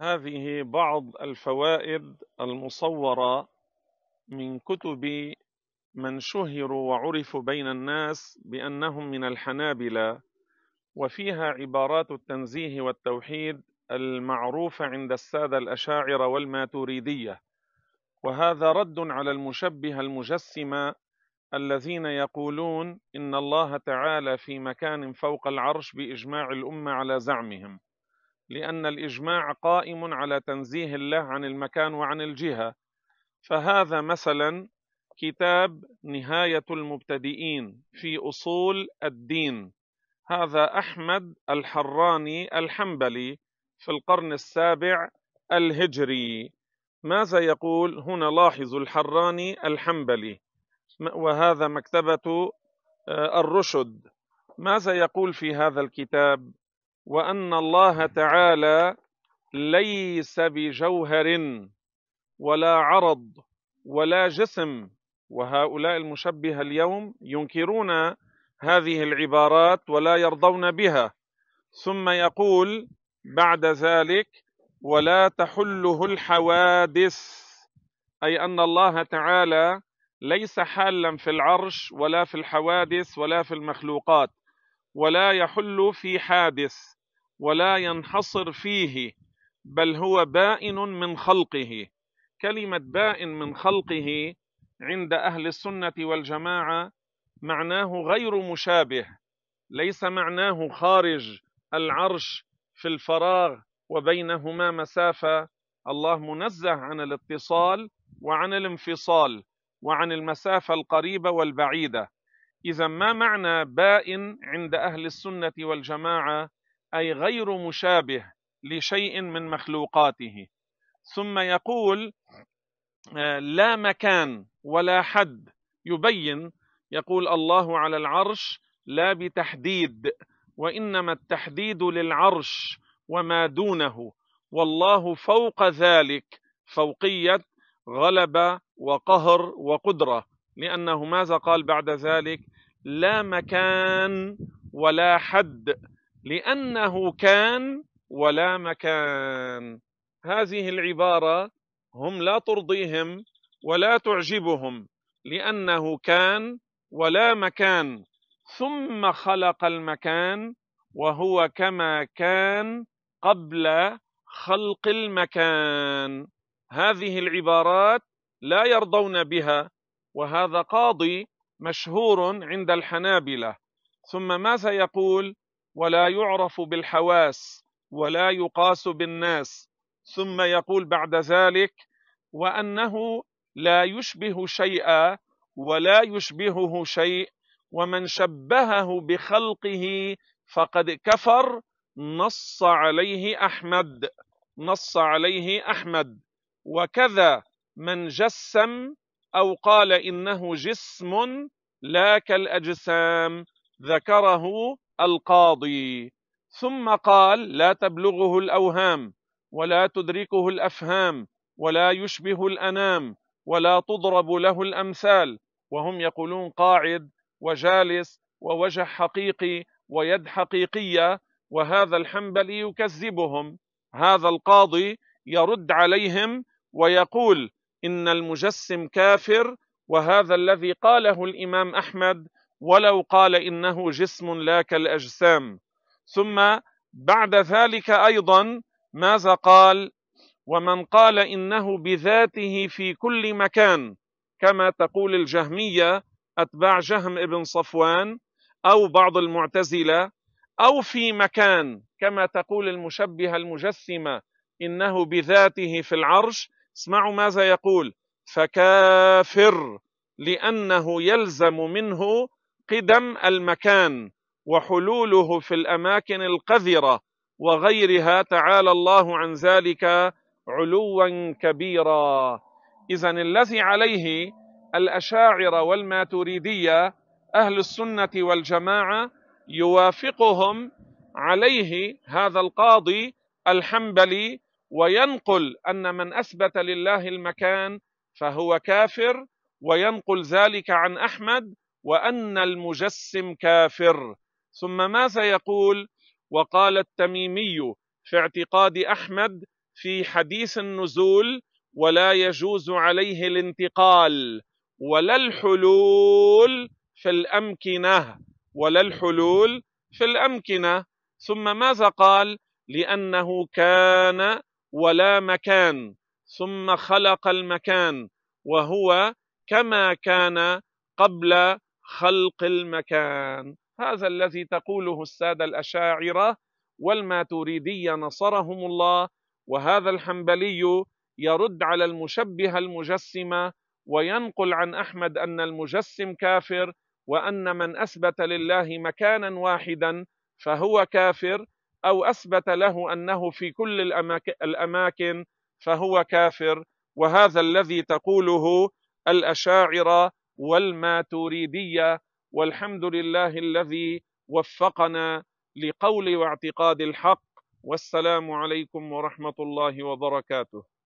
هذه بعض الفوائد المصورة من كتب من شهروا وعرفوا بين الناس بأنهم من الحنابلة وفيها عبارات التنزيه والتوحيد المعروفة عند السادة الأشاعرة والماتوريدية وهذا رد على المشبه المجسمة الذين يقولون إن الله تعالى في مكان فوق العرش بإجماع الأمة على زعمهم لأن الإجماع قائم على تنزيه الله عن المكان وعن الجهة فهذا مثلا كتاب نهاية المبتدئين في أصول الدين هذا أحمد الحراني الحنبلي في القرن السابع الهجري ماذا يقول هنا لاحظ الحراني الحنبلي وهذا مكتبة آه، الرشد ماذا يقول في هذا الكتاب وأن الله تعالى ليس بجوهر ولا عرض ولا جسم وهؤلاء المشبهة اليوم ينكرون هذه العبارات ولا يرضون بها ثم يقول بعد ذلك ولا تحله الحوادث أي أن الله تعالى ليس حالا في العرش ولا في الحوادث ولا في المخلوقات ولا يحل في حادث ولا ينحصر فيه بل هو بائن من خلقه كلمة بائن من خلقه عند أهل السنة والجماعة معناه غير مشابه ليس معناه خارج العرش في الفراغ وبينهما مسافة الله منزه عن الاتصال وعن الانفصال وعن المسافة القريبة والبعيدة إذا ما معنى بائن عند أهل السنة والجماعة أي غير مشابه لشيء من مخلوقاته ثم يقول آه، لا مكان ولا حد يبين يقول الله على العرش لا بتحديد وإنما التحديد للعرش وما دونه والله فوق ذلك فوقية غلبة وقهر وقدرة لأنه ماذا قال بعد ذلك لا مكان ولا حد لأنه كان ولا مكان هذه العبارة هم لا ترضيهم ولا تعجبهم لأنه كان ولا مكان ثم خلق المكان وهو كما كان قبل خلق المكان هذه العبارات لا يرضون بها وهذا قاضي مشهور عند الحنابلة ثم ماذا يقول ولا يعرف بالحواس ولا يقاس بالناس ثم يقول بعد ذلك وانه لا يشبه شيئا ولا يشبهه شيء ومن شبهه بخلقه فقد كفر نص عليه احمد نص عليه احمد وكذا من جسم او قال انه جسم لا كالاجسام ذكره القاضي ثم قال لا تبلغه الاوهام ولا تدركه الافهام ولا يشبه الانام ولا تضرب له الامثال وهم يقولون قاعد وجالس ووجه حقيقي ويد حقيقيه وهذا الحنبلي يكذبهم هذا القاضي يرد عليهم ويقول ان المجسم كافر وهذا الذي قاله الامام احمد ولو قال انه جسم لا كالاجسام ثم بعد ذلك ايضا ماذا قال ومن قال انه بذاته في كل مكان كما تقول الجهميه اتباع جهم ابن صفوان او بعض المعتزله او في مكان كما تقول المشبهه المجسمه انه بذاته في العرش اسمعوا ماذا يقول فكافر لانه يلزم منه قدم المكان وحلوله في الاماكن القذره وغيرها تعالى الله عن ذلك علوا كبيرا اذا الذي عليه الاشاعره والماتريديه اهل السنه والجماعه يوافقهم عليه هذا القاضي الحنبلي وينقل ان من اثبت لله المكان فهو كافر وينقل ذلك عن احمد وأن المجسم كافر ثم ما سيقول وقال التميمي في اعتقاد أحمد في حديث النزول ولا يجوز عليه الانتقال ولا الحلول في الأمكنة ولا الحلول في الأمكنة ثم ماذا قال لأنه كان ولا مكان ثم خلق المكان وهو كما كان قبل خلق المكان هذا الذي تقوله السادة الأشاعرة والماتوريدية نصرهم الله وهذا الحنبلي يرد على المشبهة المجسمة وينقل عن أحمد أن المجسم كافر وأن من أثبت لله مكانا واحدا فهو كافر أو أثبت له أنه في كل الأماكن فهو كافر وهذا الذي تقوله الأشاعرة والماتوريدية والحمد لله الذي وفقنا لقول واعتقاد الحق والسلام عليكم ورحمة الله وبركاته